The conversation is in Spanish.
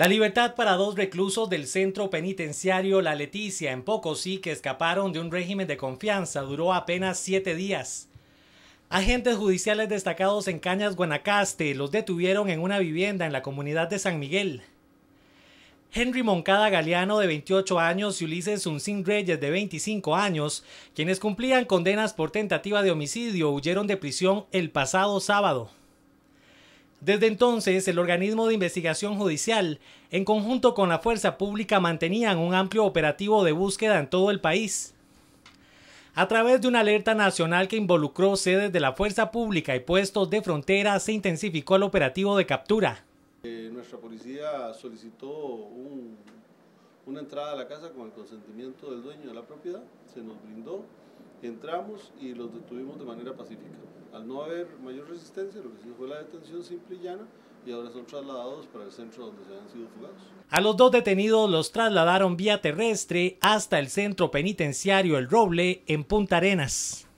La libertad para dos reclusos del centro penitenciario La Leticia en Pocosí que escaparon de un régimen de confianza duró apenas siete días. Agentes judiciales destacados en Cañas, Guanacaste, los detuvieron en una vivienda en la comunidad de San Miguel. Henry Moncada Galeano, de 28 años, y Ulises Uncin Reyes, de 25 años, quienes cumplían condenas por tentativa de homicidio, huyeron de prisión el pasado sábado. Desde entonces, el organismo de investigación judicial, en conjunto con la fuerza pública, mantenían un amplio operativo de búsqueda en todo el país. A través de una alerta nacional que involucró sedes de la fuerza pública y puestos de frontera, se intensificó el operativo de captura. Eh, nuestra policía solicitó una entrada a la casa con el consentimiento del dueño de la propiedad, se nos brindó, entramos y los detuvimos de manera pacífica al no haber mayor resistencia, lo que se fue la detención simple y llana, y ahora son trasladados para el centro donde se han sido fugados. A los dos detenidos los trasladaron vía terrestre hasta el centro penitenciario El Roble en Punta Arenas.